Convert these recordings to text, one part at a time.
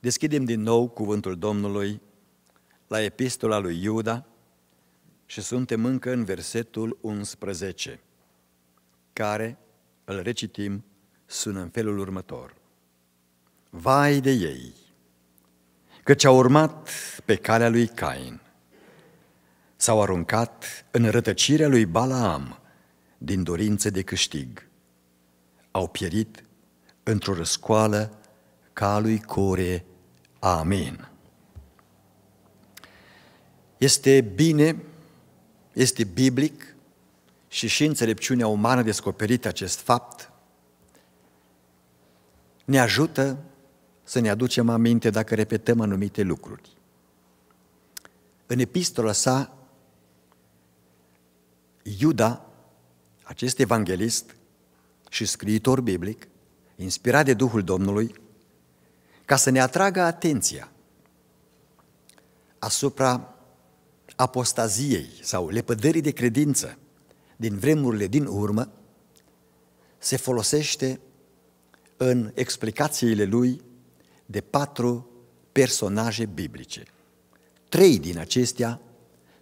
Deschidem din nou cuvântul Domnului la epistola lui Iuda și suntem încă în versetul 11, care îl recitim, sună în felul următor. Vai de ei, căci au urmat pe calea lui Cain, s-au aruncat în rătăcirea lui Balaam din dorință de câștig, au pierit într-o răscoală ca lui Core. Amin. Este bine, este biblic și și înțelepciunea umană descoperită acest fapt ne ajută să ne aducem aminte dacă repetăm anumite lucruri. În epistola sa, Iuda, acest evanghelist și scriitor biblic, inspirat de Duhul Domnului, ca să ne atragă atenția asupra apostaziei sau lepădării de credință din vremurile din urmă, se folosește în explicațiile lui de patru personaje biblice. Trei din acestea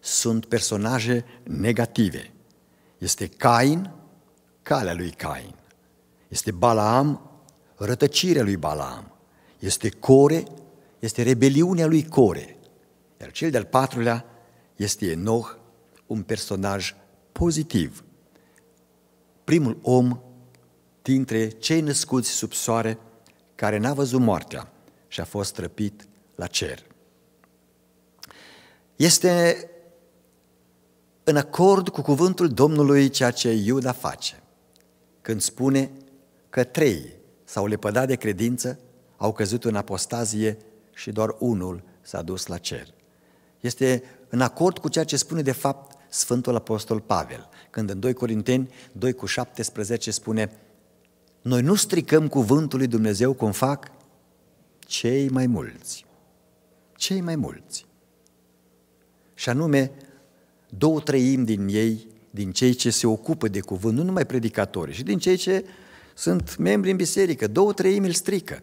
sunt personaje negative. Este Cain, calea lui Cain. Este Balaam, rătăcirea lui Balaam este Core, este rebeliunea lui Core. Iar cel de-al patrulea este Enoch, un personaj pozitiv. Primul om dintre cei născuți sub soare care n-a văzut moartea și a fost răpit la cer. Este în acord cu cuvântul Domnului ceea ce Iuda face, când spune că trei s-au lepădat de credință au căzut în apostazie și doar unul s-a dus la cer. Este în acord cu ceea ce spune de fapt Sfântul Apostol Pavel, când în 2 Corinteni 2 cu 17 spune Noi nu stricăm cuvântul lui Dumnezeu cum fac cei mai mulți. Cei mai mulți. Și anume, două treimi din ei, din cei ce se ocupă de cuvânt, nu numai predicatori și din cei ce sunt membri în biserică, două treimi îl strică.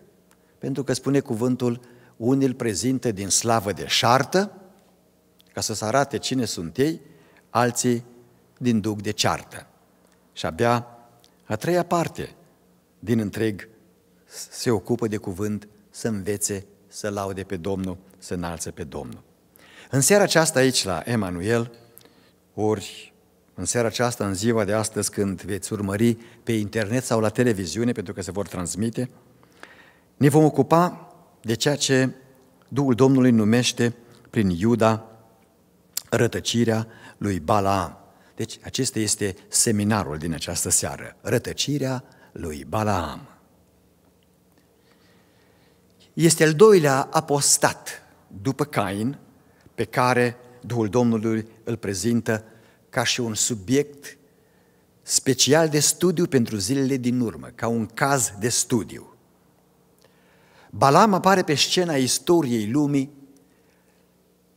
Pentru că spune cuvântul, unii îl prezintă din slavă de șartă, ca să se arate cine sunt ei, alții din duc de ceartă. Și abia a treia parte din întreg se ocupă de cuvânt să învețe, să laude pe Domnul, să înalțe pe Domnul. În seara aceasta aici la Emanuel, ori în seara aceasta, în ziua de astăzi, când veți urmări pe internet sau la televiziune, pentru că se vor transmite, ne vom ocupa de ceea ce Duhul Domnului numește prin Iuda rătăcirea lui Balaam. Deci acesta este seminarul din această seară, rătăcirea lui Balaam. Este al doilea apostat după Cain pe care Duhul Domnului îl prezintă ca și un subiect special de studiu pentru zilele din urmă, ca un caz de studiu. Balam apare pe scena istoriei lumii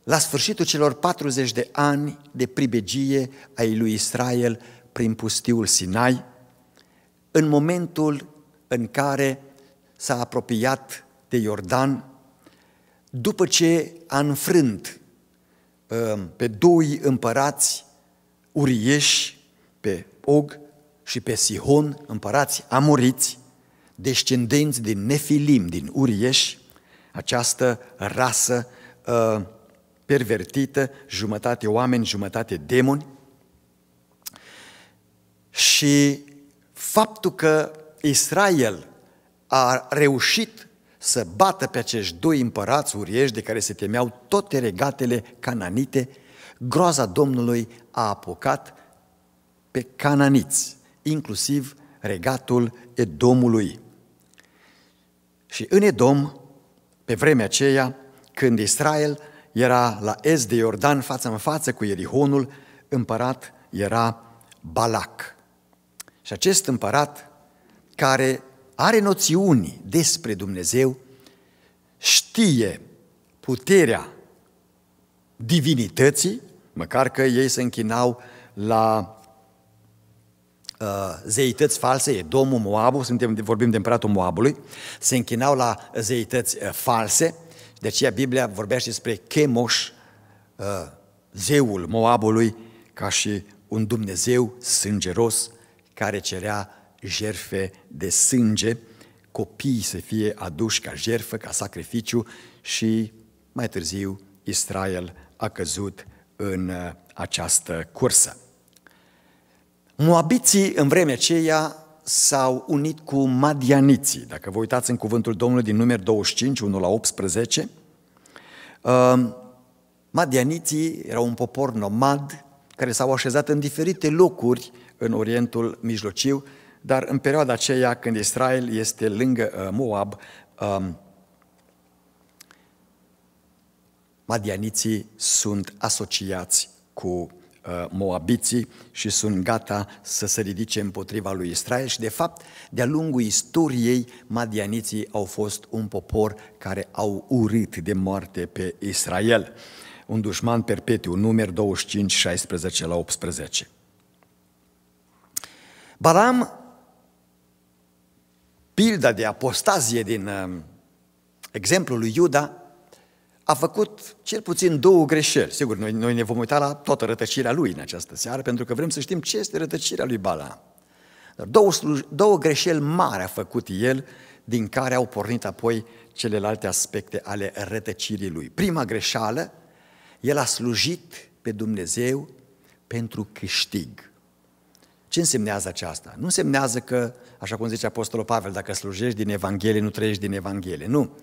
la sfârșitul celor 40 de ani de pribegie ai lui Israel prin pustiul Sinai, în momentul în care s-a apropiat de Iordan, după ce a înfrânt um, pe doi împărați urieși, pe Og și pe Sihon, împărați amoriți, descendenți din nefilim, din Urieș, această rasă uh, pervertită, jumătate oameni, jumătate demoni. Și faptul că Israel a reușit să bată pe acești doi împărați urieși de care se temeau toate regatele cananite, groaza Domnului a apucat pe cananiți, inclusiv regatul Edomului. Și în Edom, pe vremea aceea, când Israel era la est de Iordan față în față cu Erihonul, împărat era Balac. Și acest împărat care are noțiuni despre Dumnezeu, știe puterea divinității, măcar că ei se închinau la Uh, zeități false, e domnul Moabu, suntem, vorbim de împăratul Moabului, se închinau la zeități uh, false, de aceea Biblia vorbește despre Chemoș, uh, zeul Moabului, ca și un Dumnezeu sângeros care cerea jerfe de sânge, copiii să fie aduși ca jerfă, ca sacrificiu și mai târziu Israel a căzut în această cursă. Moabiții în vremea aceea s-au unit cu madianiții. Dacă vă uitați în cuvântul Domnului din numer 25, 1 la 18, um, madianiții erau un popor nomad care s-au așezat în diferite locuri în Orientul Mijlociu, dar în perioada aceea când Israel este lângă uh, Moab, um, madianiții sunt asociați cu Uh, moabiții și sunt gata să se ridice împotriva lui Israel și de fapt, de-a lungul istoriei, madianiții au fost un popor care au urit de moarte pe Israel. Un dușman perpetu, număr 25, 16 la 18. Baram, pilda de apostazie din uh, exemplul lui Iuda, a făcut cel puțin două greșeli. Sigur, noi, noi ne vom uita la toată rătăcirea lui în această seară, pentru că vrem să știm ce este rătăcirea lui Bala. Dar două, două greșeli mari a făcut el, din care au pornit apoi celelalte aspecte ale rătăcirii lui. Prima greșeală, el a slujit pe Dumnezeu pentru câștig. Ce însemnează aceasta? Nu însemnează că, așa cum zice Apostolul Pavel, dacă slujești din Evanghelie, nu trăiești din Evanghelie. Nu.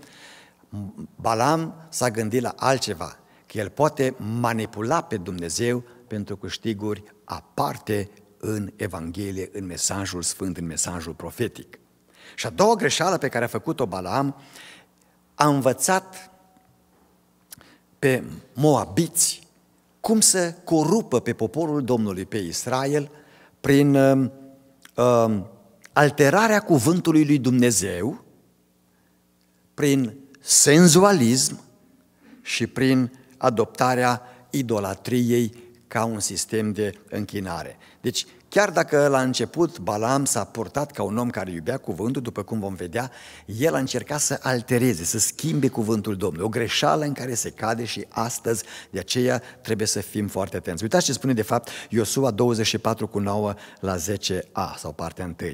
Balam s-a gândit la altceva, că el poate manipula pe Dumnezeu pentru câștiguri aparte în Evanghelie, în mesajul sfânt, în mesajul profetic. Și a doua greșeală pe care a făcut-o Balam, a învățat pe moabiți cum să corupă pe poporul Domnului, pe Israel, prin uh, uh, alterarea cuvântului lui Dumnezeu, prin senzualism și prin adoptarea idolatriei ca un sistem de închinare. Deci, chiar dacă la început Balam s-a purtat ca un om care iubea cuvântul, după cum vom vedea, el a încercat să altereze, să schimbe cuvântul Domnului. O greșeală în care se cade și astăzi, de aceea trebuie să fim foarte atenți. Uitați ce spune de fapt Iosua 24 cu 9 la 10a sau partea 1.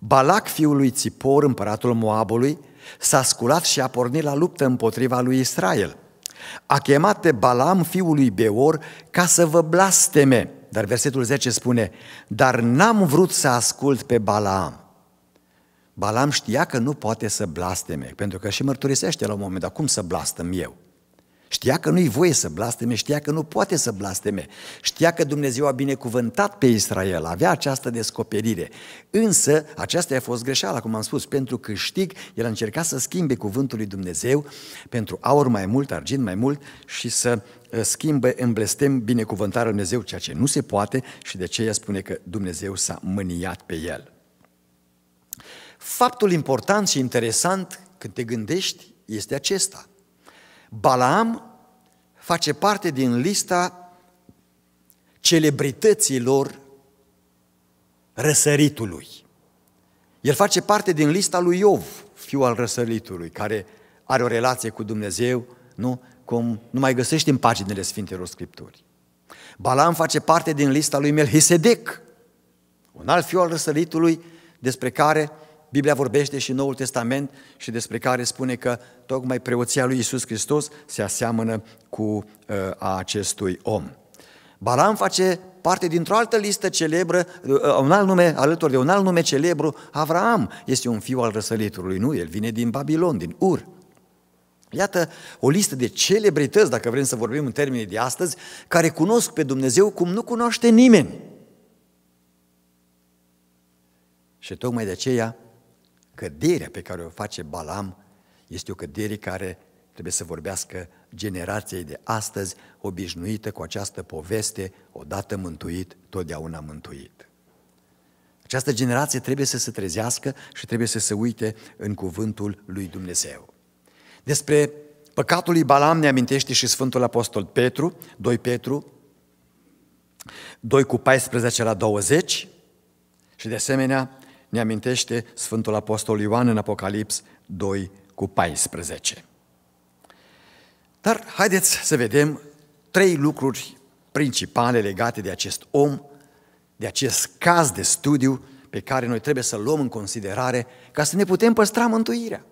Balac, fiul lui Țipor, împăratul Moabului, s-a sculat și a pornit la luptă împotriva lui Israel. A chemat pe Balam, fiul lui Beor, ca să vă blasteme. Dar versetul 10 spune, dar n-am vrut să ascult pe Balaam. Balam știa că nu poate să blasteme, pentru că și mărturisește la un moment dat, cum să blastăm eu? Știa că nu-i voie să blasteme, știa că nu poate să blasteme, știa că Dumnezeu a binecuvântat pe Israel, avea această descoperire. Însă, aceasta a fost greșeala, cum am spus, pentru câștig, el a încercat să schimbe cuvântul lui Dumnezeu pentru aur mai mult, argint mai mult și să uh, schimbe în blestem binecuvântarea lui Dumnezeu, ceea ce nu se poate și de aceea spune că Dumnezeu s-a mâniat pe el. Faptul important și interesant când te gândești este acesta – Balaam face parte din lista celebrităților răsăritului. El face parte din lista lui Iov, fiul al răsăritului, care are o relație cu Dumnezeu, nu? Cum nu mai găsești în paginile Sfintelor Scripturii. Balaam face parte din lista lui Melchisedec, un alt fiu al răsăritului despre care Biblia vorbește și în Noul Testament și despre care spune că tocmai preoția lui Isus Hristos se aseamănă cu uh, a acestui om. Balam face parte dintr-o altă listă celebră, uh, un alt nume, alături de un alt nume celebru, Avraam este un fiu al răsăriturului, nu? El vine din Babilon, din Ur. Iată o listă de celebrități, dacă vrem să vorbim în termenii de astăzi, care cunosc pe Dumnezeu cum nu cunoaște nimeni. Și tocmai de aceea Căderea pe care o face Balam este o cădere care trebuie să vorbească generației de astăzi, obișnuită cu această poveste, odată mântuit, totdeauna mântuit. Această generație trebuie să se trezească și trebuie să se uite în cuvântul lui Dumnezeu. Despre păcatul lui Balam ne amintește și Sfântul Apostol Petru, 2 Petru, 2 cu 14 la 20 și de asemenea ne amintește Sfântul Apostol Ioan în Apocalips 2 cu 14. Dar haideți să vedem trei lucruri principale legate de acest om, de acest caz de studiu pe care noi trebuie să l luăm în considerare ca să ne putem păstra mântuirea,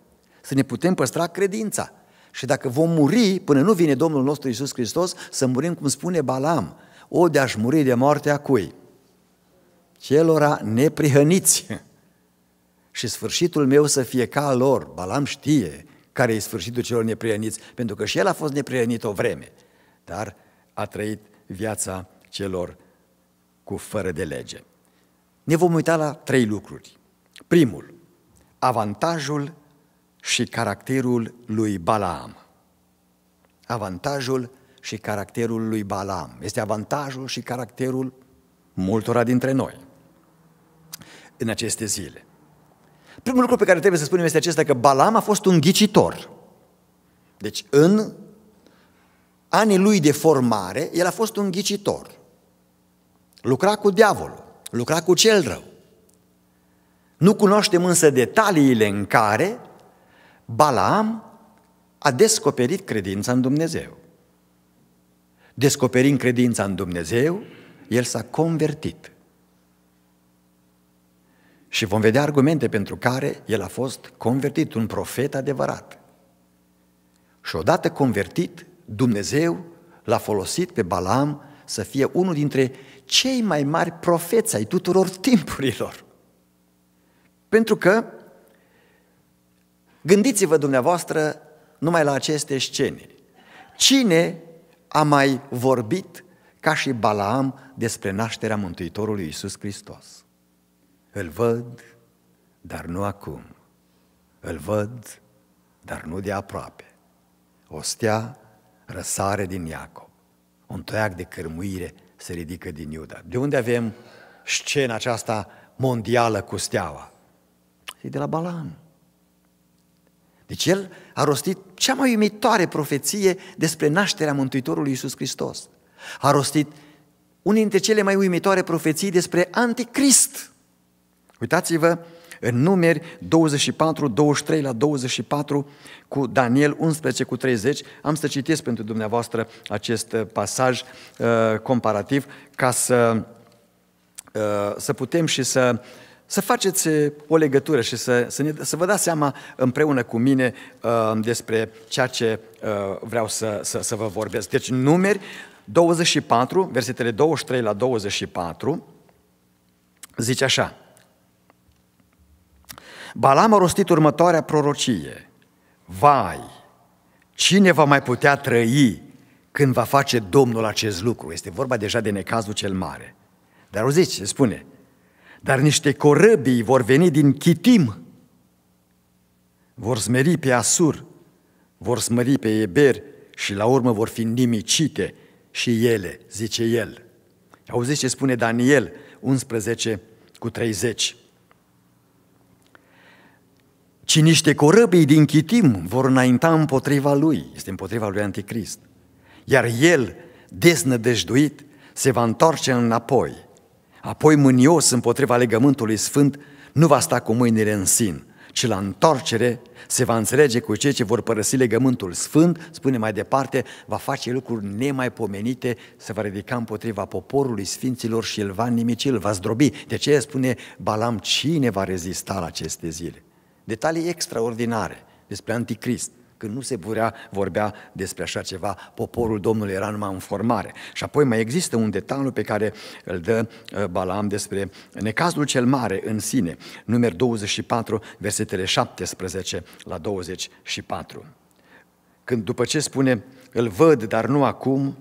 să ne putem păstra credința. Și dacă vom muri până nu vine Domnul nostru Isus Hristos, să murim cum spune Balam, o de aș muri de moartea cui? Celora neprihăniți și sfârșitul meu să fie ca al lor. Balam știe care e sfârșitul celor neprieniți, pentru că și el a fost neprienit o vreme, dar a trăit viața celor cu fără de lege. Ne vom uita la trei lucruri. Primul, avantajul și caracterul lui Balaam. Avantajul și caracterul lui Balaam. Este avantajul și caracterul multora dintre noi în aceste zile. Primul lucru pe care trebuie să spunem este acesta că Balam a fost un ghicitor. Deci în anii lui de formare, el a fost un ghicitor. Lucra cu diavolul, lucra cu cel rău. Nu cunoaștem însă detaliile în care Balaam a descoperit credința în Dumnezeu. Descoperind credința în Dumnezeu, el s-a convertit. Și vom vedea argumente pentru care el a fost convertit, un profet adevărat. Și odată convertit, Dumnezeu l-a folosit pe Balaam să fie unul dintre cei mai mari profeți ai tuturor timpurilor. Pentru că, gândiți-vă dumneavoastră numai la aceste scene. Cine a mai vorbit ca și Balaam despre nașterea Mântuitorului Iisus Hristos? Îl văd, dar nu acum. Îl văd, dar nu de aproape. O stea răsare din Iacob. Un toiac de cărmuire se ridică din Iuda. De unde avem scena aceasta mondială cu steaua? E de la balan. Deci el a rostit cea mai uimitoare profeție despre nașterea Mântuitorului Iisus Hristos. A rostit unii dintre cele mai uimitoare profeții despre anticrist. Uitați-vă în numeri 24, 23 la 24 cu Daniel 11 cu 30. Am să citesc pentru dumneavoastră acest uh, pasaj uh, comparativ ca să, uh, să putem și să să faceți uh, o legătură și să, să, ne, să vă dați seama împreună cu mine uh, despre ceea ce uh, vreau să, să, să vă vorbesc. Deci, numeri 24, versetele 23 la 24, zice așa. Balam a rostit următoarea prorocie. Vai, cine va mai putea trăi când va face Domnul acest lucru? Este vorba deja de necazul cel mare. Dar auziți ce spune? Dar niște corăbii vor veni din Chitim, vor smeri pe Asur, vor smări pe Eber și la urmă vor fi nimicite și ele, zice el. Auziți ce spune Daniel 11 cu 30 ci niște corăbii din Chitim vor înainta împotriva lui, este împotriva lui Anticrist. Iar el, deznădejduit, se va întoarce înapoi, apoi mânios împotriva legământului sfânt, nu va sta cu mâinile în sin, ci la întoarcere se va înțelege cu cei ce vor părăsi legământul sfânt, spune mai departe, va face lucruri nemaipomenite, se va ridica împotriva poporului sfinților și îl va nimici, îl va zdrobi. De ce spune Balam, cine va rezista la aceste zile? Detalii extraordinare despre anticrist, când nu se putea vorbea despre așa ceva, poporul Domnului era numai în formare. Și apoi mai există un detaliu pe care îl dă uh, Balaam despre necazul cel mare în sine, număr 24, versetele 17 la 24. Când după ce spune, îl văd, dar nu acum,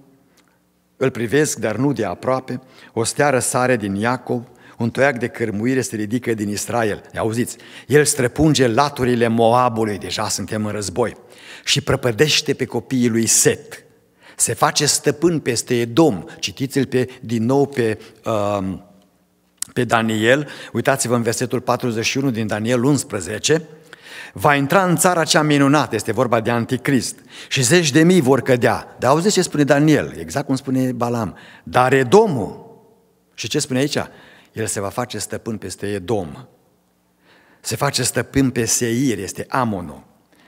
îl privesc, dar nu de aproape, o steară sare din Iacov, un toiac de cărmuire se ridică din Israel. Auziți, el străpunge laturile Moabului, deja suntem în război, și prăpădește pe copiii lui Set. Se face stăpân peste Edom. Citiți-l pe, din nou pe, uh, pe Daniel. Uitați-vă în versetul 41 din Daniel 11 va intra în țara cea minunată, este vorba de anticrist, și zeci de mii vor cădea. Dar auziți ce spune Daniel, exact cum spune Balam, dar Edomul, și ce spune aici? El se va face stăpân peste Edom. Se face stăpân pe Seir, este Amonul,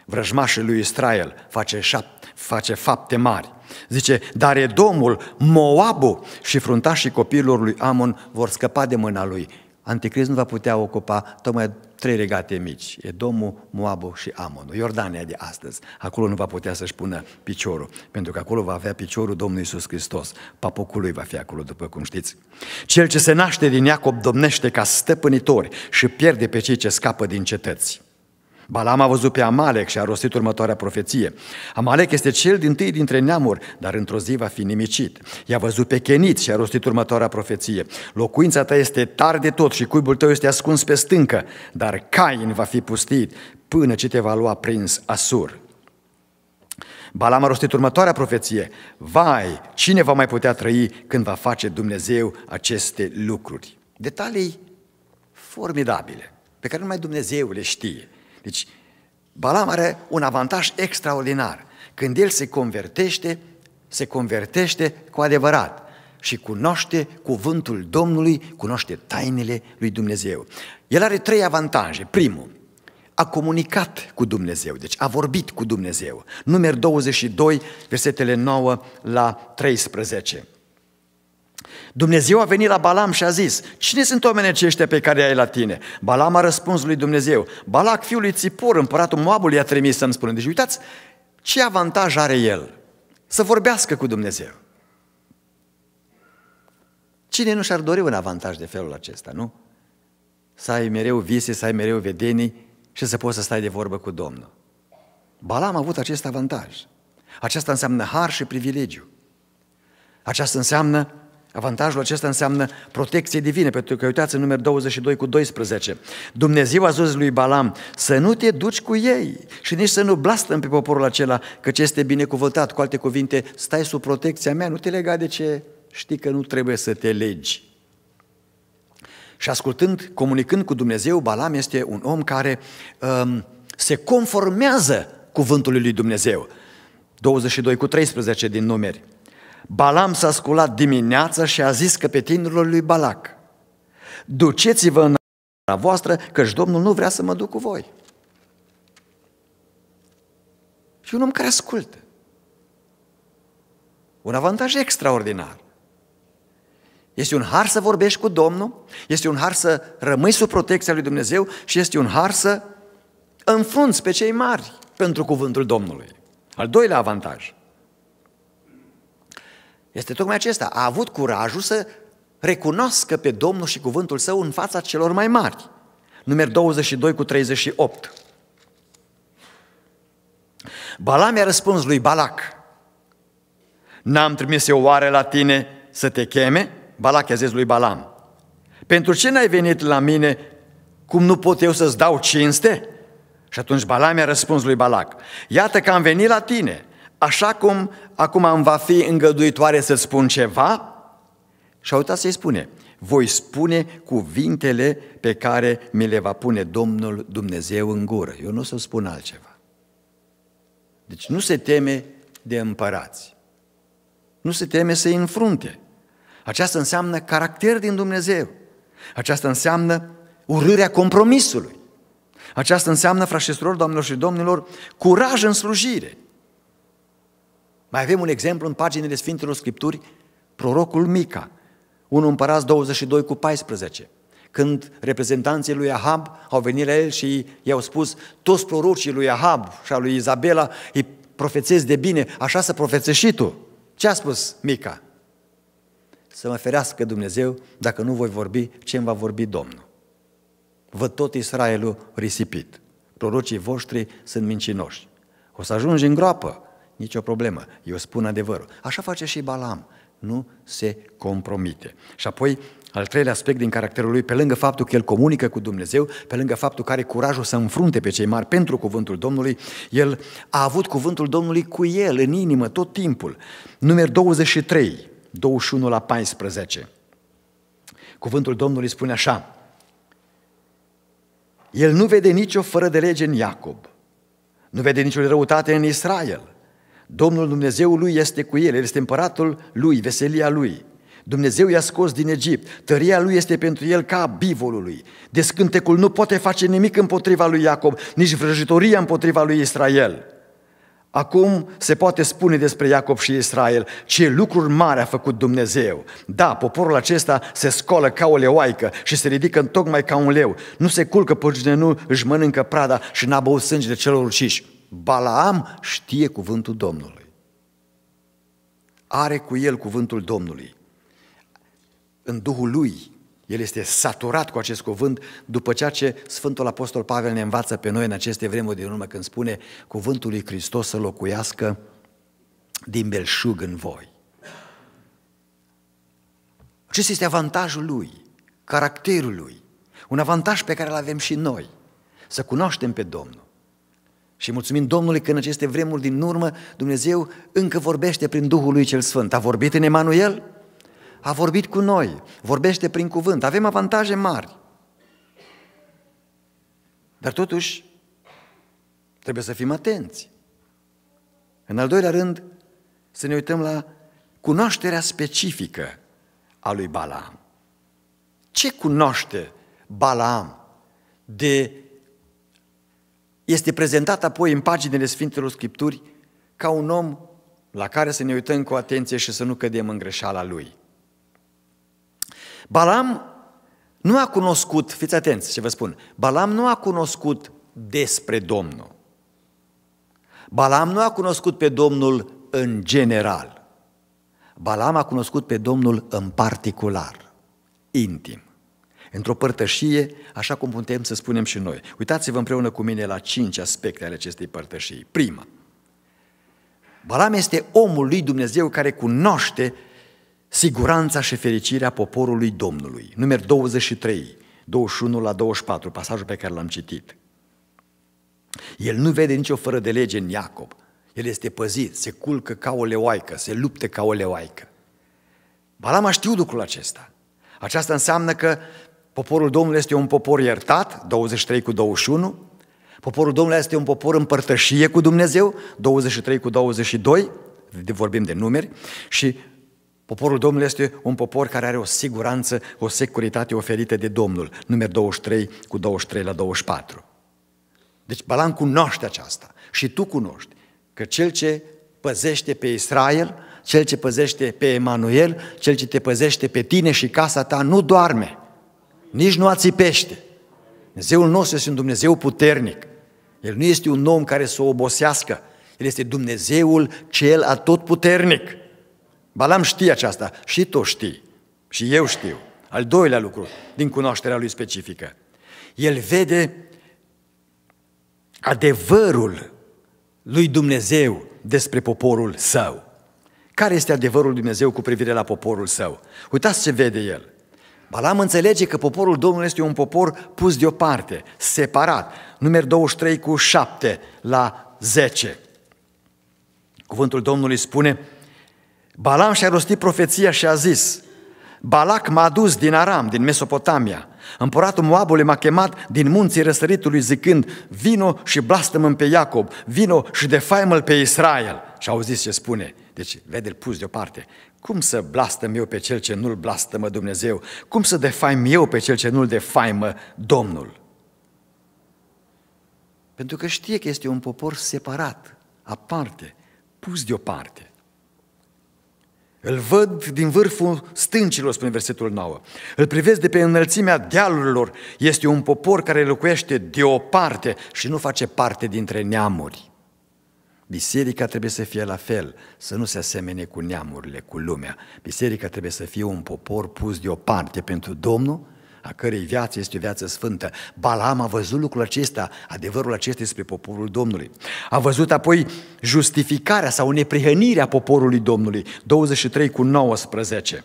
vrăjmașul lui Israel, face, șap- face fapte mari. Zice, dar Edomul, Moabul și fruntașii copiilor lui Amon vor scăpa de mâna lui Anticrist nu va putea ocupa tocmai trei regate mici, Edomul, Moabul și Amonul, Iordania de astăzi. Acolo nu va putea să-și pună piciorul, pentru că acolo va avea piciorul Domnului Iisus Hristos. Papocul lui va fi acolo, după cum știți. Cel ce se naște din Iacob domnește ca stăpânitor și pierde pe cei ce scapă din cetăți. Balam a văzut pe Amalek și a rostit următoarea profeție. Amalek este cel din tâi dintre neamuri, dar într-o zi va fi nimicit. I-a văzut pe Kenit și a rostit următoarea profeție. Locuința ta este tare de tot și cuibul tău este ascuns pe stâncă, dar Cain va fi pustit până ce te va lua prins Asur. Balam a rostit următoarea profeție. Vai, cine va mai putea trăi când va face Dumnezeu aceste lucruri? Detalii formidabile, pe care numai Dumnezeu le știe. Deci, Balam are un avantaj extraordinar. Când el se convertește, se convertește cu adevărat și cunoaște cuvântul Domnului, cunoaște tainele lui Dumnezeu. El are trei avantaje. Primul, a comunicat cu Dumnezeu, deci a vorbit cu Dumnezeu. Numer 22, versetele 9 la 13. Dumnezeu a venit la Balam și a zis, cine sunt oamenii aceștia pe care ai la tine? Balam a răspuns lui Dumnezeu, Balac fiul lui Țipur, împăratul Moabul i-a trimis să-mi spună. Deci uitați ce avantaj are el să vorbească cu Dumnezeu. Cine nu și-ar dori un avantaj de felul acesta, nu? Să ai mereu vise, să ai mereu vedenii și să poți să stai de vorbă cu Domnul. Balam a avut acest avantaj. Aceasta înseamnă har și privilegiu. Aceasta înseamnă Avantajul acesta înseamnă protecție divină, pentru că uitați în numărul 22 cu 12. Dumnezeu a zis lui Balam să nu te duci cu ei și nici să nu blastăm pe poporul acela, căci este binecuvântat. Cu alte cuvinte, stai sub protecția mea, nu te lega de ce știi că nu trebuie să te legi. Și ascultând, comunicând cu Dumnezeu, Balam este un om care um, se conformează cuvântului lui Dumnezeu. 22 cu 13 din numeri. Balam s-a sculat dimineața și a zis căpetinilor lui Balac, duceți-vă în la voastră, căci Domnul nu vrea să mă duc cu voi. Și un om care ascultă. Un avantaj extraordinar. Este un har să vorbești cu Domnul, este un har să rămâi sub protecția lui Dumnezeu și este un har să înfrunți pe cei mari pentru cuvântul Domnului. Al doilea avantaj – este tocmai acesta. A avut curajul să recunoască pe Domnul și cuvântul său în fața celor mai mari. Numer 22 cu 38. Balam i-a răspuns lui Balac. N-am trimis eu oare la tine să te cheme? Balac i-a zis lui Balam. Pentru ce n-ai venit la mine cum nu pot eu să-ți dau cinste? Și atunci Balam i-a răspuns lui Balac. Iată că am venit la tine așa cum acum îmi va fi îngăduitoare să spun ceva? Și a uitat să-i spune, voi spune cuvintele pe care mi le va pune Domnul Dumnezeu în gură. Eu nu o să spun altceva. Deci nu se teme de împărați. Nu se teme să-i înfrunte. Aceasta înseamnă caracter din Dumnezeu. Aceasta înseamnă urârea compromisului. Aceasta înseamnă, frașesorul, doamnelor și domnilor, curaj în slujire. Mai avem un exemplu în paginile Sfintelor Scripturi, prorocul Mica, 1 împărat 22 cu 14, când reprezentanții lui Ahab au venit la el și i-au spus, toți prorocii lui Ahab și a lui Izabela îi profețezi de bine, așa să profețești și tu. Ce a spus Mica? Să mă ferească Dumnezeu, dacă nu voi vorbi, ce îmi va vorbi Domnul. Văd tot Israelul risipit. Prorocii voștri sunt mincinoși. O să ajungi în groapă, nicio problemă, eu spun adevărul. Așa face și Balam, nu se compromite. Și apoi, al treilea aspect din caracterul lui, pe lângă faptul că el comunică cu Dumnezeu, pe lângă faptul că are curajul să înfrunte pe cei mari pentru cuvântul Domnului, el a avut cuvântul Domnului cu el, în inimă, tot timpul. Numer 23, 21 la 14. Cuvântul Domnului spune așa, El nu vede nicio fără de lege în Iacob, nu vede nicio răutate în Israel, Domnul Dumnezeu lui este cu el, el este împăratul lui, veselia lui. Dumnezeu i-a scos din Egipt, tăria lui este pentru el ca bivolului. Descântecul nu poate face nimic împotriva lui Iacob, nici vrăjitoria împotriva lui Israel. Acum se poate spune despre Iacob și Israel ce lucruri mari a făcut Dumnezeu. Da, poporul acesta se scolă ca o leoaică și se ridică tocmai ca un leu. Nu se culcă pe nu își mănâncă prada și n-a băut sânge de celor uciși. Balaam știe cuvântul Domnului. Are cu el cuvântul Domnului. În Duhul lui, el este saturat cu acest cuvânt după ceea ce Sfântul Apostol Pavel ne învață pe noi în aceste vremuri din urmă când spune cuvântul lui Hristos să locuiască din belșug în voi. Acesta este avantajul lui, caracterul lui, un avantaj pe care îl avem și noi, să cunoaștem pe Domnul. Și mulțumim Domnului că în aceste vremuri din urmă Dumnezeu încă vorbește prin Duhul lui cel Sfânt. A vorbit în Emanuel? A vorbit cu noi, vorbește prin cuvânt. Avem avantaje mari. Dar totuși, trebuie să fim atenți. În al doilea rând, să ne uităm la cunoașterea specifică a lui Balaam. Ce cunoaște Balaam de este prezentat apoi în paginile Sfintelor Scripturi ca un om la care să ne uităm cu atenție și să nu cădem în greșeala lui. Balam nu a cunoscut, fiți atenți ce vă spun, Balam nu a cunoscut despre Domnul. Balam nu a cunoscut pe Domnul în general. Balam a cunoscut pe Domnul în particular, intim într-o părtășie, așa cum putem să spunem și noi. Uitați-vă împreună cu mine la cinci aspecte ale acestei părtășii. Prima, Balam este omul lui Dumnezeu care cunoaște siguranța și fericirea poporului Domnului. Număr 23, 21 la 24, pasajul pe care l-am citit. El nu vede nicio fără de lege în Iacob. El este păzit, se culcă ca o leoaică, se luptă ca o leoaică. Balam a știut lucrul acesta. Aceasta înseamnă că Poporul Domnului este un popor iertat, 23 cu 21. Poporul Domnului este un popor împărtășie cu Dumnezeu, 23 cu 22, vorbim de numeri, și Poporul Domnului este un popor care are o siguranță, o securitate oferită de Domnul. Numeri 23 cu 23 la 24. Deci Balan cunoaște aceasta și tu cunoști că cel ce păzește pe Israel, cel ce păzește pe Emanuel, cel ce te păzește pe tine și casa ta nu doarme nici nu ațipește. Dumnezeul nostru este un Dumnezeu puternic. El nu este un om care să o obosească. El este Dumnezeul cel atotputernic. Balam știe aceasta și tu știi și eu știu. Al doilea lucru din cunoașterea lui specifică. El vede adevărul lui Dumnezeu despre poporul său. Care este adevărul lui Dumnezeu cu privire la poporul său? Uitați ce vede el. Balam da, înțelege că poporul Domnului este un popor pus deoparte, separat. Numer 23 cu 7 la 10. Cuvântul Domnului spune, Balam și-a rostit profeția și a zis, Balac m-a dus din Aram, din Mesopotamia. Împăratul Moabului m-a chemat din munții răsăritului zicând, vino și blastăm pe Iacob, vino și defaimă-l pe Israel. Și zis ce spune. Deci, vede-l pus deoparte. Cum să blastăm eu pe cel ce nu-l blastămă Dumnezeu? Cum să defaim eu pe cel ce nu-l defaimă Domnul? Pentru că știe că este un popor separat, aparte, pus deoparte. Îl văd din vârful stâncilor, spune versetul 9. Îl privesc de pe înălțimea dealurilor. Este un popor care locuiește deoparte și nu face parte dintre neamuri. Biserica trebuie să fie la fel, să nu se asemene cu neamurile, cu lumea. Biserica trebuie să fie un popor pus deoparte pentru Domnul, a cărei viață este o viață sfântă. Balam a văzut lucrul acesta, adevărul acesta despre poporul Domnului. A văzut apoi justificarea sau neprihănirea poporului Domnului, 23 cu 19.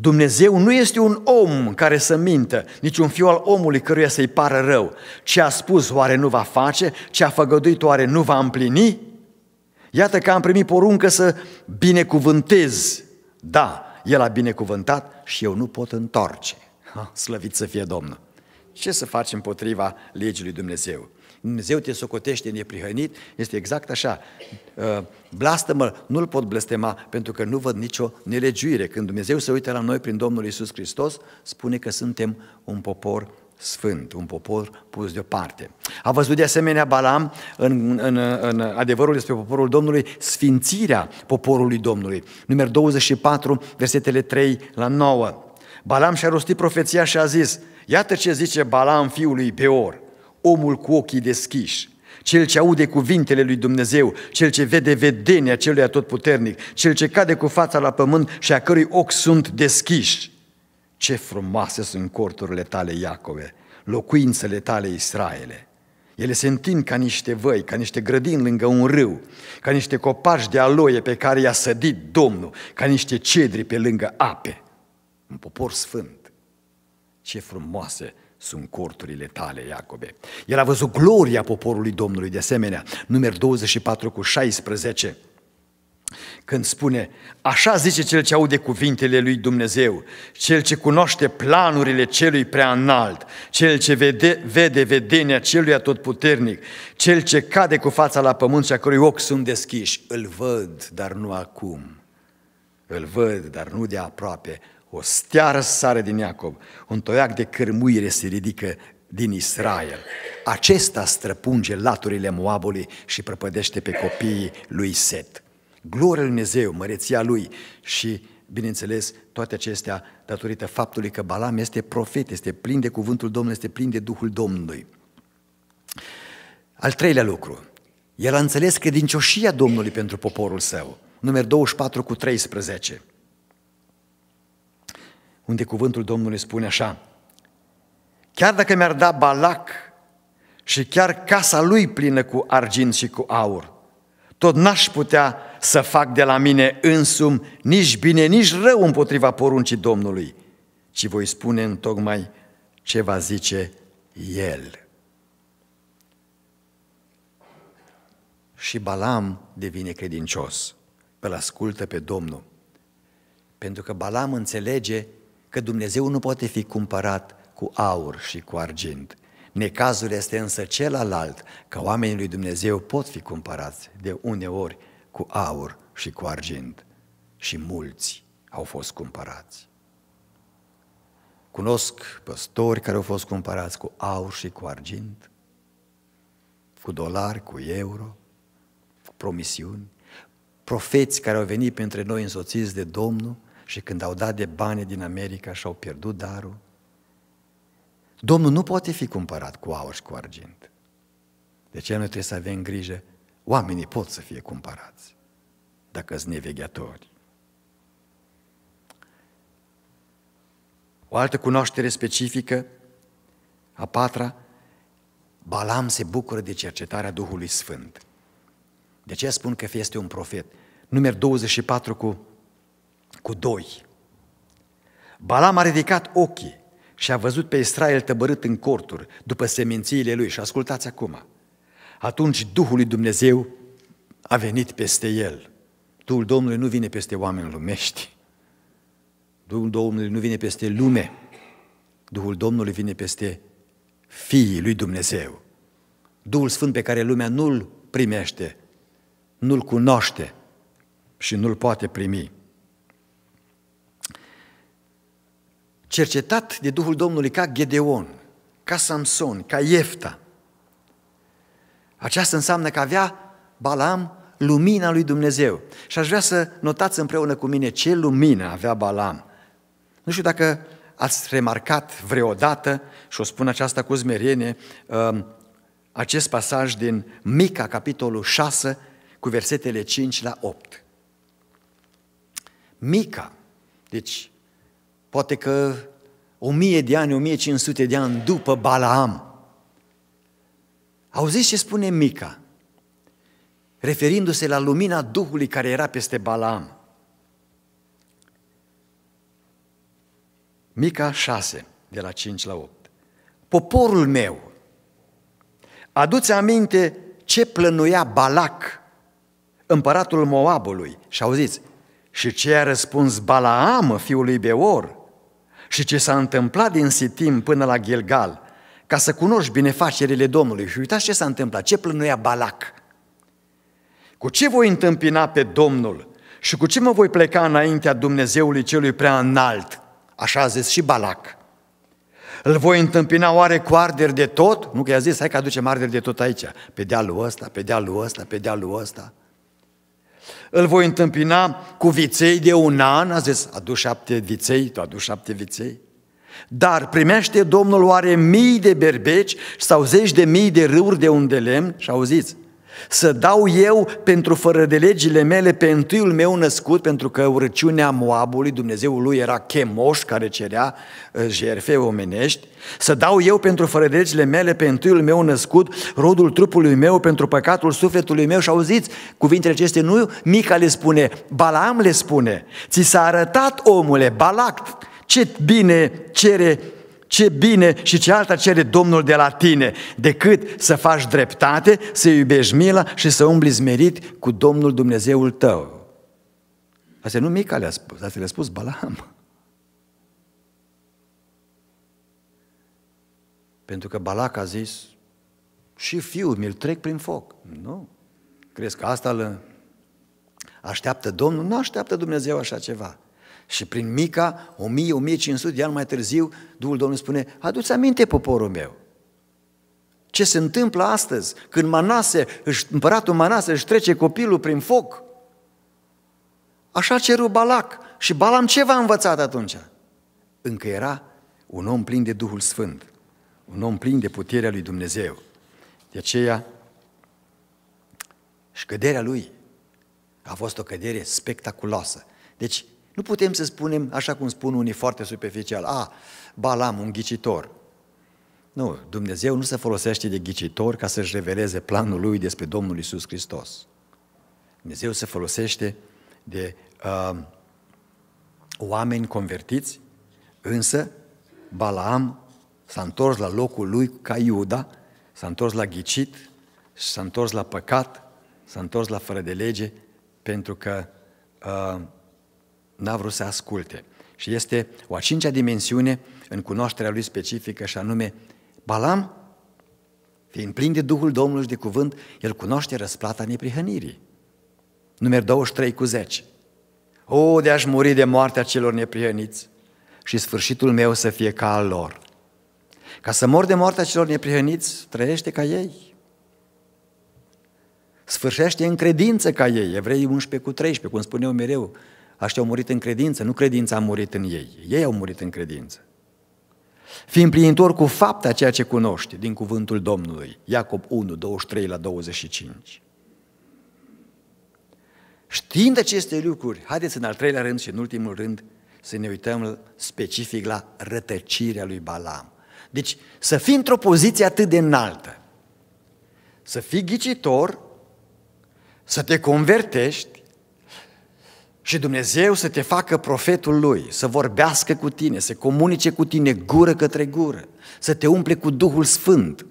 Dumnezeu nu este un om care să mintă, nici un fiu al omului căruia să-i pară rău. Ce a spus oare nu va face, ce a făgăduit oare nu va împlini? Iată că am primit poruncă să binecuvântez. Da, el a binecuvântat și eu nu pot întoarce. Ha, slăvit să fie Domnul! Ce să faci împotriva legii lui Dumnezeu? Dumnezeu te socotește neprihănit, este exact așa. Uh, Blastă-mă, nu-l pot blestema pentru că nu văd nicio nelegiuire. Când Dumnezeu se uită la noi prin Domnul Isus Hristos, spune că suntem un popor sfânt, un popor pus deoparte. A văzut de asemenea Balam în, în, în adevărul despre poporul Domnului, sfințirea poporului Domnului. Numărul 24, versetele 3 la 9. Balam și-a rostit profeția și a zis, iată ce zice Balam fiului Beor, omul cu ochii deschiși, cel ce aude cuvintele lui Dumnezeu, cel ce vede vedenia celui atotputernic, cel ce cade cu fața la pământ și a cărui ochi sunt deschiși. Ce frumoase sunt corturile tale, Iacove, locuințele tale, Israele. Ele se întind ca niște văi, ca niște grădini lângă un râu, ca niște copaci de aloie pe care i-a sădit Domnul, ca niște cedri pe lângă ape. Un popor sfânt. Ce frumoase sunt corturile tale, Iacobe. El a văzut gloria poporului Domnului, de asemenea, număr 24 cu 16, când spune, așa zice cel ce aude cuvintele lui Dumnezeu, cel ce cunoaște planurile celui prea înalt, cel ce vede, vede vedenia celui atotputernic, cel ce cade cu fața la pământ și a cărui ochi sunt deschiși, îl văd, dar nu acum, îl văd, dar nu de aproape, o steară sare din Iacob, un toiac de cărmuire se ridică din Israel. Acesta străpunge laturile Moabului și prăpădește pe copiii lui Set. Gloria lui Dumnezeu, măreția lui și, bineînțeles, toate acestea datorită faptului că Balam este profet, este plin de cuvântul Domnului, este plin de Duhul Domnului. Al treilea lucru, el a înțeles cioșia Domnului pentru poporul său. Număr 24 cu 13 unde cuvântul Domnului spune așa, chiar dacă mi-ar da balac și chiar casa lui plină cu argint și cu aur, tot n-aș putea să fac de la mine însum nici bine, nici rău împotriva poruncii Domnului, ci voi spune în tocmai ce va zice El. Și Balam devine credincios, îl ascultă pe Domnul, pentru că Balam înțelege că Dumnezeu nu poate fi cumpărat cu aur și cu argint. Necazul este însă celălalt, că oamenii lui Dumnezeu pot fi cumpărați de uneori cu aur și cu argint. Și mulți au fost cumpărați. Cunosc păstori care au fost cumpărați cu aur și cu argint, cu dolari, cu euro, cu promisiuni, profeți care au venit printre noi însoțiți de Domnul și când au dat de bani din America și au pierdut darul, Domnul nu poate fi cumpărat cu aur și cu argint. De ce noi trebuie să avem grijă? Oamenii pot să fie cumpărați dacă sunt neveghetori. O altă cunoaștere specifică, a patra, Balam se bucură de cercetarea Duhului Sfânt. De ce spun că este un profet? Număr 24 cu cu doi. Balam a ridicat ochii și a văzut pe Israel tăbărât în corturi după semințiile lui. Și ascultați acum. Atunci Duhul lui Dumnezeu a venit peste el. Duhul Domnului nu vine peste oameni lumești. Duhul Domnului nu vine peste lume. Duhul Domnului vine peste fiii lui Dumnezeu. Duhul Sfânt pe care lumea nu-l primește, nu-l cunoaște și nu-l poate primi. cercetat de Duhul Domnului ca Gedeon, ca Samson, ca Iefta. Aceasta înseamnă că avea Balam lumina lui Dumnezeu. Și aș vrea să notați împreună cu mine ce lumină avea Balam. Nu știu dacă ați remarcat vreodată, și o spun aceasta cu zmerenie, um, acest pasaj din Mica, capitolul 6, cu versetele 5 la 8. Mica, deci poate că o mie de ani, o mie cinci sute de ani după Balaam. Auziți ce spune Mica, referindu-se la lumina Duhului care era peste Balaam. Mica 6, de la 5 la 8. Poporul meu, aduți aminte ce plănuia Balac, împăratul Moabului, și auziți, și ce a răspuns Balaam, fiul lui Beor, și ce s-a întâmplat din Sitim până la Gilgal, ca să cunoști binefacerile Domnului. Și uitați ce s-a întâmplat, ce plănuia Balac. Cu ce voi întâmpina pe Domnul și cu ce mă voi pleca înaintea Dumnezeului celui prea înalt? Așa a zis și Balac. Îl voi întâmpina oare cu arderi de tot? Nu că i-a zis, hai că aducem arderi de tot aici, pe dealul ăsta, pe dealul ăsta, pe dealul ăsta. Îl voi întâmpina cu viței de un an, a zis, adu șapte viței, tu adu șapte viței. Dar primește Domnul oare mii de berbeci sau zeci de mii de râuri de unde lemn? Și auziți, să dau eu pentru fără de legile mele pe întâiul meu născut, pentru că urăciunea Moabului, Dumnezeul lui era Chemoș, care cerea ă, jerfe omenești, să dau eu pentru fără de legile mele pe întâiul meu născut, rodul trupului meu, pentru păcatul sufletului meu. Și auziți, cuvintele acestea nu Mica le spune, Balaam le spune, ți s-a arătat omule, Balact, ce bine cere ce bine și ce alta cere Domnul de la tine decât să faci dreptate, să iubești mila și să umbli zmerit cu Domnul Dumnezeul tău. Asta nu Mica le-a spus, asta le-a spus Balaam. Pentru că Balac a zis, și fiul mi-l trec prin foc. Nu. Crezi că asta îl așteaptă Domnul? Nu așteaptă Dumnezeu așa ceva. Și prin Mica, 1000-1500 de ani mai târziu, Duhul Domnului spune, aduți aminte poporul meu. Ce se întâmplă astăzi când Manase, își, împăratul Manase își trece copilul prin foc? Așa ceru Balac și Balam ce v-a învățat atunci? Încă era un om plin de Duhul Sfânt, un om plin de puterea lui Dumnezeu. De aceea, și căderea lui a fost o cădere spectaculoasă. Deci, nu putem să spunem, așa cum spun unii foarte superficial, a, Balam, un ghicitor. Nu, Dumnezeu nu se folosește de ghicitor ca să-și reveleze planul lui despre Domnul Isus Hristos. Dumnezeu se folosește de uh, oameni convertiți, însă Balaam s-a întors la locul lui ca Iuda, s-a întors la ghicit, s-a întors la păcat, s-a întors la fără de lege, pentru că uh, n-a vrut să asculte. Și este o a cincea dimensiune în cunoașterea lui specifică și anume Balam, fiind plin de Duhul Domnului și de cuvânt, el cunoaște răsplata neprihănirii. Număr 23 cu 10. O, de aș muri de moartea celor neprihăniți și sfârșitul meu să fie ca al lor. Ca să mor de moartea celor neprihăniți, trăiește ca ei. Sfârșește în credință ca ei, Evrei 11 cu 13, cum spuneau mereu, Aștia au murit în credință, nu credința a murit în ei. Ei au murit în credință. Fii împlinitor cu fapta ceea ce cunoști din cuvântul Domnului. Iacob 1, 23 la 25. Știind aceste lucruri, haideți în al treilea rând și în ultimul rând să ne uităm specific la rătăcirea lui Balam. Deci să fii într-o poziție atât de înaltă, să fii ghicitor, să te convertești, și Dumnezeu să te facă profetul Lui, să vorbească cu tine, să comunice cu tine gură către gură, să te umple cu Duhul Sfânt,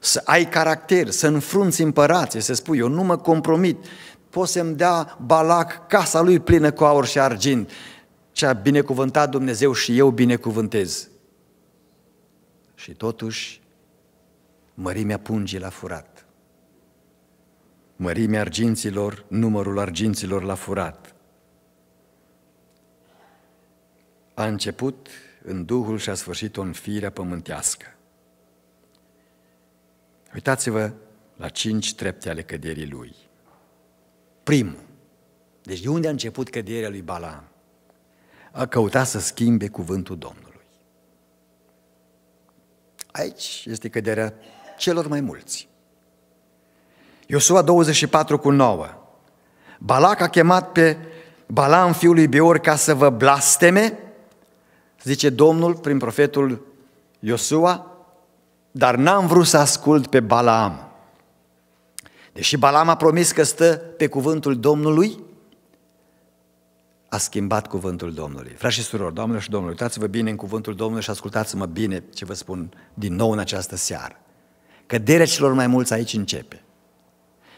să ai caracter, să înfrunți împărații, să spui, eu nu mă compromit, poți să-mi dea Balac casa lui plină cu aur și argint, ce a binecuvântat Dumnezeu și eu binecuvântez. Și totuși, mărimea pungii l-a furat. Mărimea arginților, numărul arginților l-a furat. a început în Duhul și a sfârșit-o în firea pământească. Uitați-vă la cinci trepte ale căderii lui. Primul. Deci de unde a început căderea lui Balaam? A căutat să schimbe cuvântul Domnului. Aici este căderea celor mai mulți. Iosua 24 cu 9. Balac a chemat pe Balaam fiul lui Beor ca să vă blasteme zice Domnul prin profetul Iosua, dar n-am vrut să ascult pe Balaam. Deși Balaam a promis că stă pe cuvântul Domnului, a schimbat cuvântul Domnului. Frați și surori, doamnelor și domnilor, uitați-vă bine în cuvântul Domnului și ascultați-mă bine ce vă spun din nou în această seară. Căderea celor mai mulți aici începe.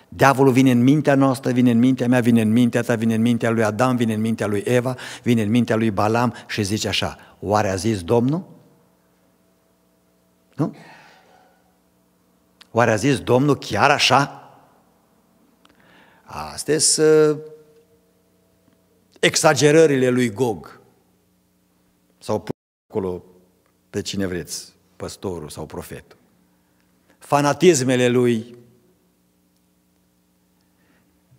Diavolul vine în mintea noastră, vine în mintea mea, vine în mintea ta, vine în mintea lui Adam, vine în mintea lui Eva, vine în mintea lui Balam și zice așa, Oare a zis Domnul? Nu? Oare a zis Domnul chiar așa? Astea sunt uh, exagerările lui Gog. Sau pus acolo pe cine vreți, păstorul sau profetul. Fanatismele lui.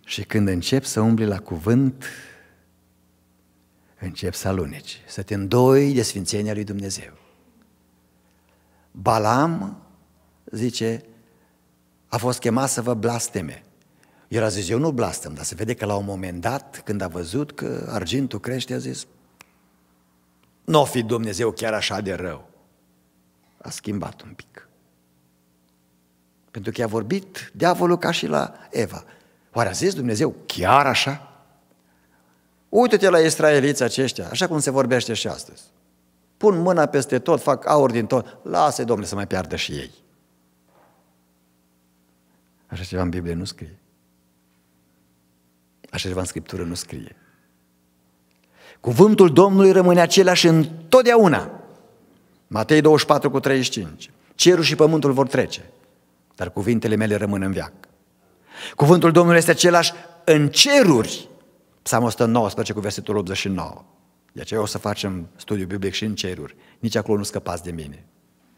Și când încep să umbli la cuvânt, Încep să aluneci, să te îndoi de sfințenia lui Dumnezeu. Balam, zice, a fost chemat să vă blasteme. El a zis, eu nu blastem, dar se vede că la un moment dat, când a văzut că argintul crește, a zis, nu o fi Dumnezeu chiar așa de rău. A schimbat un pic. Pentru că i-a vorbit diavolul ca și la Eva. Oare a zis Dumnezeu chiar așa? Uită-te la israeliți aceștia, așa cum se vorbește și astăzi. Pun mâna peste tot, fac aur din tot, lasă Domnule să mai piardă și ei. Așa ceva în Biblie nu scrie. Așa ceva în Scriptură nu scrie. Cuvântul Domnului rămâne același întotdeauna. Matei 24 cu 35. Cerul și pământul vor trece, dar cuvintele mele rămân în veac. Cuvântul Domnului este același în ceruri Psalmul 119 cu versetul 89. De aceea o să facem studiu biblic și în ceruri. Nici acolo nu scăpați de mine.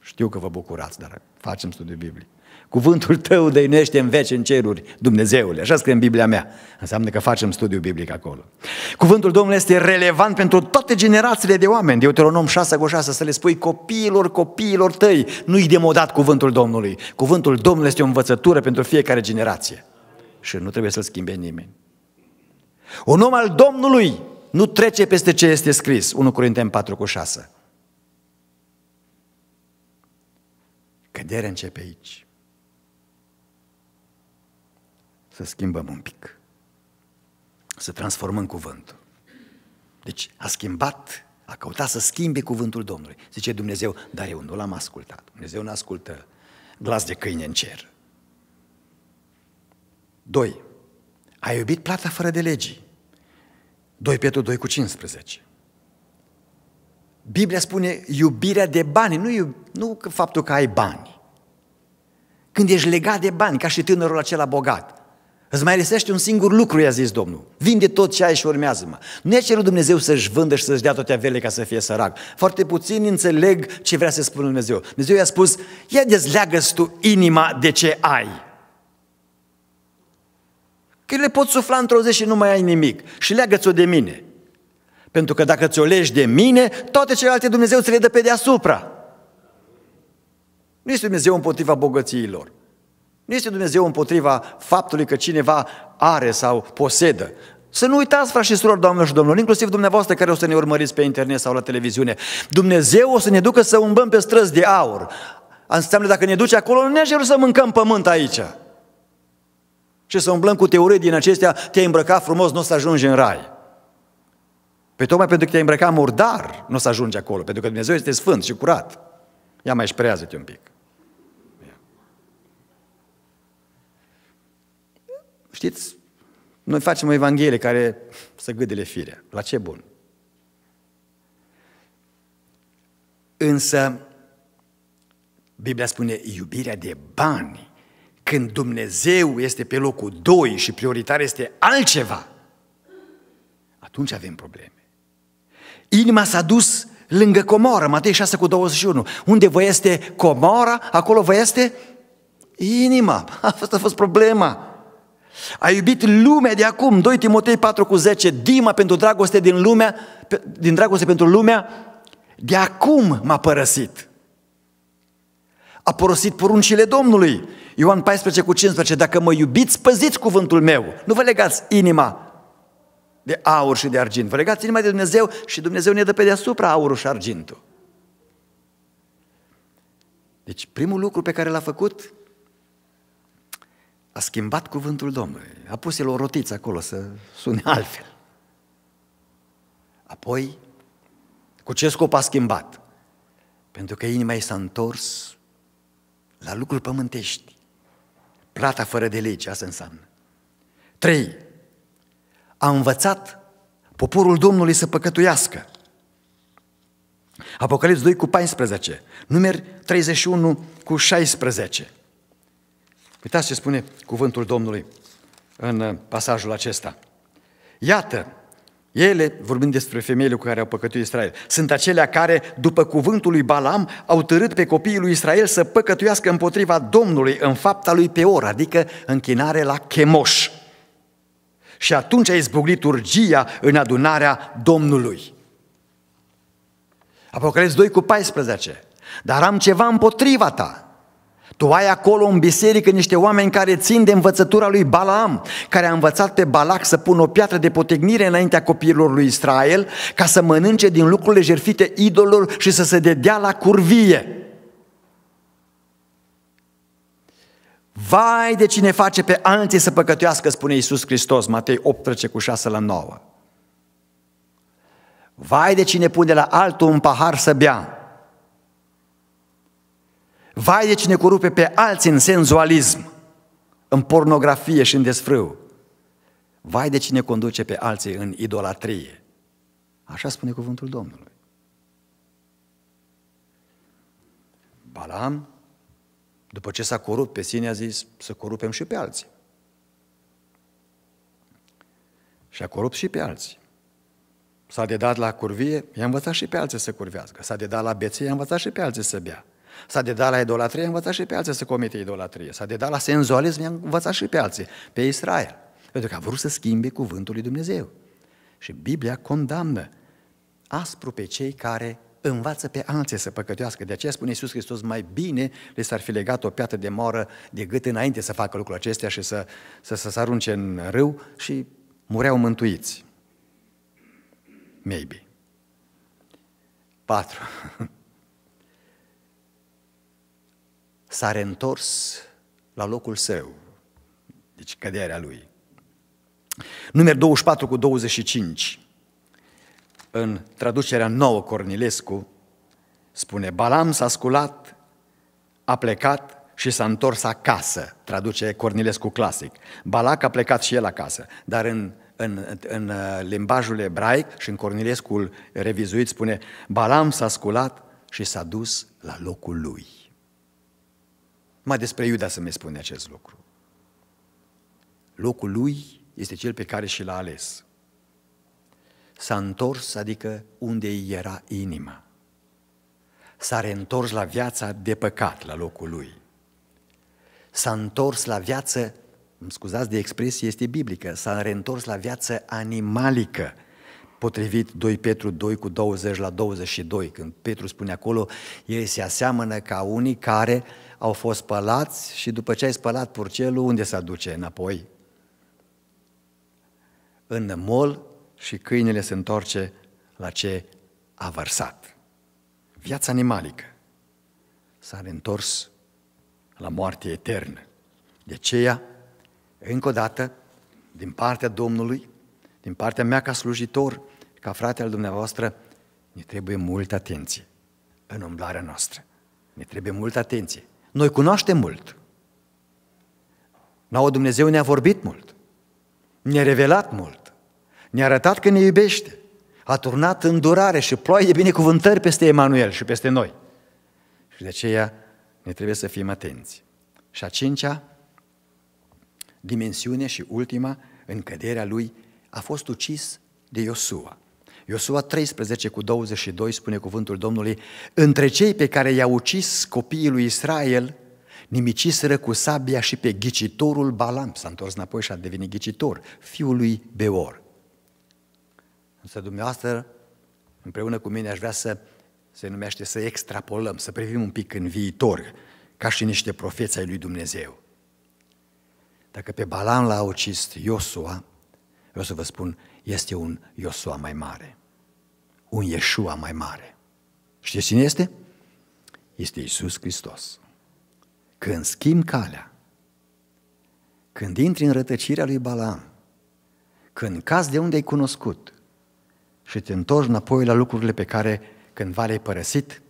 Știu că vă bucurați, dar facem studiu biblic. Cuvântul tău dăinește în veci în ceruri, Dumnezeule. Așa scrie în Biblia mea. Înseamnă că facem studiu biblic acolo. Cuvântul Domnului este relevant pentru toate generațiile de oameni. Deuteronom 6 cu 6, să le spui copiilor, copiilor tăi. Nu-i demodat cuvântul Domnului. Cuvântul Domnului este o învățătură pentru fiecare generație. Și nu trebuie să-l schimbe nimeni. Un om al Domnului nu trece peste ce este scris, 1 Corinteni 4 cu 6. Căderea începe aici. Să schimbăm un pic. Să transformăm cuvântul. Deci a schimbat, a căutat să schimbe cuvântul Domnului. Zice Dumnezeu, dar eu nu l-am ascultat. Dumnezeu nu ascultă glas de câine în cer. Doi, a iubit plata fără de legii. 2 Petru 2 cu 15. Biblia spune iubirea de bani, nu, iub, nu faptul că ai bani. Când ești legat de bani, ca și tânărul acela bogat, îți mai lăsește un singur lucru, i-a zis Domnul. Vinde tot ce ai și urmează-mă. Nu e cerut Dumnezeu să-și vândă și să-și dea toate avele ca să fie sărac. Foarte puțin înțeleg ce vrea să spună Dumnezeu. Dumnezeu i-a spus, ia dezleagă tu inima de ce ai. Că le poți sufla într-o zi și nu mai ai nimic. Și leagă-ți-o de mine. Pentru că dacă ți-o legi de mine, toate celelalte Dumnezeu ți le dă pe deasupra. Nu este Dumnezeu împotriva bogățiilor. Nu este Dumnezeu împotriva faptului că cineva are sau posedă. Să nu uitați, frați și surori, doamnelor și domnilor, inclusiv dumneavoastră care o să ne urmăriți pe internet sau la televiziune. Dumnezeu o să ne ducă să umbăm pe străzi de aur. Înseamnă dacă ne duce acolo, nu ne ajută să mâncăm pământ aici și să umblăm cu teorii din acestea, te-ai îmbrăcat frumos, nu o să ajungi în rai. Păi tocmai pentru că te-ai îmbrăcat murdar, nu o să ajungi acolo, pentru că Dumnezeu este sfânt și curat. Ia mai șprează-te un pic. Știți, noi facem o Evanghelie care să gâdele firea. La ce bun? Însă, Biblia spune iubirea de bani când Dumnezeu este pe locul 2 și prioritar este altceva, atunci avem probleme. Inima s-a dus lângă comoră, Matei 6 cu 21. Unde vă este comora, acolo vă este inima. Asta a fost problema. A iubit lumea de acum, 2 Timotei 4 cu 10, Dima pentru dragoste din lumea, din dragoste pentru lumea, de acum m-a părăsit. A porosit poruncile Domnului Ioan 14 cu 15, dacă mă iubiți, păziți cuvântul meu. Nu vă legați inima de aur și de argint. Vă legați inima de Dumnezeu și Dumnezeu ne dă pe deasupra aurul și argintul. Deci primul lucru pe care l-a făcut, a schimbat cuvântul Domnului. A pus el o rotiță acolo să sune altfel. Apoi, cu ce scop a schimbat? Pentru că inima ei s-a întors la lucruri pământești. Plata fără de lege, asta înseamnă. 3. A învățat poporul Domnului să păcătuiască. Apocalipsa 2 cu 14, numeri 31 cu 16. Uitați ce spune cuvântul Domnului în uh, pasajul acesta. Iată, ele, vorbind despre femeile cu care au păcătuit Israel, sunt acelea care, după cuvântul lui Balam, au târât pe copiii lui Israel să păcătuiască împotriva Domnului în fapta lui Peor, adică închinare la Chemoș. Și atunci a izbucnit urgia în adunarea Domnului. Apocalipsa 2 cu 14. Dar am ceva împotriva ta, tu ai acolo în biserică niște oameni care țin de învățătura lui Balaam, care a învățat pe Balac să pună o piatră de potegnire înaintea copiilor lui Israel, ca să mănânce din lucrurile jerfite idolul și să se dedea la curvie. Vai de cine face pe alții să păcătuiască, spune Iisus Hristos, Matei 8, trece cu 6 la 9. Vai de cine pune la altul un pahar să bea, Vai de cine corupe pe alții în senzualism, în pornografie și în desfrâu. Vai de cine conduce pe alții în idolatrie. Așa spune cuvântul Domnului. Balaam, după ce s-a corupt pe sine, a zis să corupem și pe alții. Și a corupt și pe alții. S-a dedat la curvie, i-a învățat și pe alții să curvească. S-a dedat la beție, i-a învățat și pe alții să bea. S-a dedat la idolatrie, a învățat și pe alții să comite idolatrie. S-a dedat la senzualism, a învățat și pe alții, pe Israel. Pentru că a vrut să schimbe cuvântul lui Dumnezeu. Și Biblia condamnă aspru pe cei care învață pe alții să păcătească. De aceea spune Iisus Hristos, mai bine le s-ar fi legat o piatră de moară de gât înainte să facă lucrul acestea și să, să, să se arunce în râu și mureau mântuiți. Maybe. 4. s-a reîntors la locul său. Deci căderea lui. Numer 24 cu 25, în traducerea nouă Cornilescu, spune Balam s-a sculat, a plecat și s-a întors acasă, traduce Cornilescu clasic. Balac a plecat și el acasă, dar în, în, în uh, limbajul ebraic și în Cornilescul revizuit spune Balam s-a sculat și s-a dus la locul lui. Mai despre Iuda să-mi spune acest lucru. Locul lui este cel pe care și l-a ales. S-a întors, adică unde îi era inima. S-a reîntors la viața de păcat, la locul lui. S-a întors la viață, îmi scuzați de expresie, este biblică, s-a reîntors la viață animalică, potrivit 2 Petru 2 cu 20 la 22, când Petru spune acolo, el se aseamănă ca unii care uh, au fost spălați și după ce ai spălat purcelul, unde se aduce înapoi? În mol și câinele se întorce la ce a vărsat. Viața animalică s-a întors la moarte eternă. De aceea, încă o dată, din partea Domnului, din partea mea ca slujitor, ca frate al dumneavoastră, ne trebuie multă atenție în umblarea noastră. Ne trebuie multă atenție. Noi cunoaștem mult. Nouă Dumnezeu ne-a vorbit mult, ne-a revelat mult, ne-a arătat că ne iubește, a turnat îndurare și ploi de binecuvântări peste Emanuel și peste noi. Și de aceea ne trebuie să fim atenți. Și a cincea dimensiune și ultima, căderea lui, a fost ucis de Iosua. Iosua 13 cu 22 spune cuvântul Domnului, între cei pe care i-a ucis copiii lui Israel, nimiciseră cu sabia și pe ghicitorul Balam, s-a întors înapoi și a devenit ghicitor, fiul lui Beor. Însă dumneavoastră, împreună cu mine, aș vrea să se numește să extrapolăm, să privim un pic în viitor, ca și niște profeți ai lui Dumnezeu. Dacă pe Balam l-a ucis Iosua, eu să vă spun, este un Iosua mai mare, un Iesua mai mare. Știți cine este? Este Isus Hristos. Când schimbi calea, când intri în rătăcirea lui Balaam, când cazi de unde ai cunoscut și te întorci înapoi la lucrurile pe care cândva le-ai părăsit,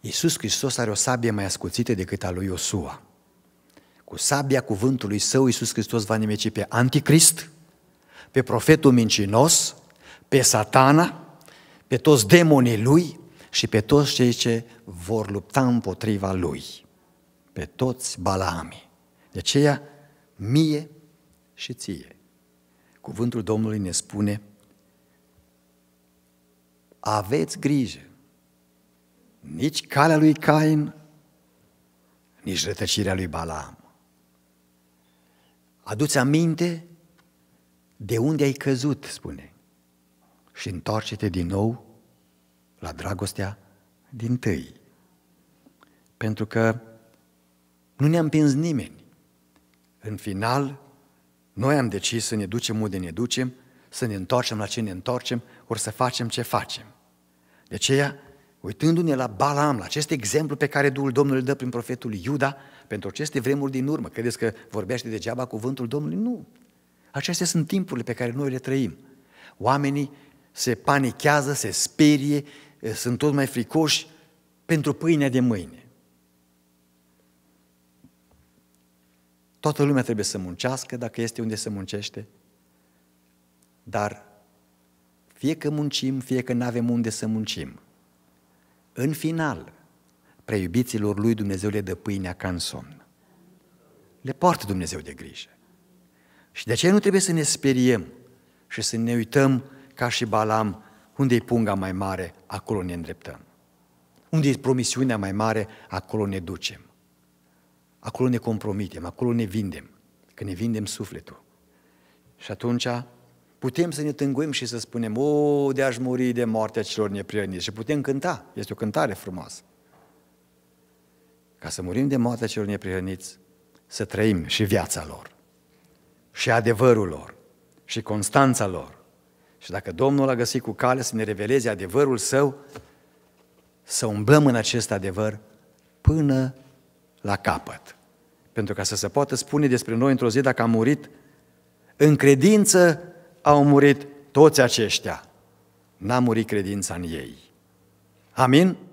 Iisus Hristos are o sabie mai ascuțită decât a lui Iosua. Cu sabia cuvântului său, Iisus Hristos va nimeci pe anticrist, pe profetul mincinos, pe satana, pe toți demonii lui și pe toți cei ce vor lupta împotriva lui. Pe toți balami. De aceea, mie și ție. Cuvântul Domnului ne spune, aveți grijă, nici calea lui Cain, nici rătăcirea lui Balaam. Aduți aminte de unde ai căzut, spune, și întoarce-te din nou la dragostea din tâi. Pentru că nu ne-a împins nimeni. În final, noi am decis să ne ducem unde ne ducem, să ne întoarcem la ce ne întoarcem, ori să facem ce facem. De aceea, uitându-ne la Balaam, la acest exemplu pe care Duhul Domnului îl dă prin profetul Iuda, pentru aceste vremuri din urmă, credeți că vorbește degeaba cuvântul Domnului? Nu. Acestea sunt timpurile pe care noi le trăim. Oamenii se panichează, se sperie, eh, sunt tot mai fricoși pentru pâinea de mâine. Toată lumea trebuie să muncească dacă este unde să muncește, dar fie că muncim, fie că nu avem unde să muncim, în final, preiubiților lui Dumnezeu le dă pâinea ca în somn. Le poartă Dumnezeu de grijă. Și de aceea nu trebuie să ne speriem și să ne uităm ca și Balam, unde e punga mai mare, acolo ne îndreptăm. Unde e promisiunea mai mare, acolo ne ducem. Acolo ne compromitem, acolo ne vindem, că ne vindem sufletul. Și atunci putem să ne tânguim și să spunem, o, de aș muri de moartea celor neprioniți. Și putem cânta, este o cântare frumoasă. Ca să murim de moartea celor neprihăniți, să trăim și viața lor și adevărul lor și constanța lor. Și dacă Domnul a găsit cu cale să ne reveleze adevărul său, să umblăm în acest adevăr până la capăt. Pentru ca să se poată spune despre noi într-o zi dacă am murit, în credință au murit toți aceștia. N-a murit credința în ei. Amin?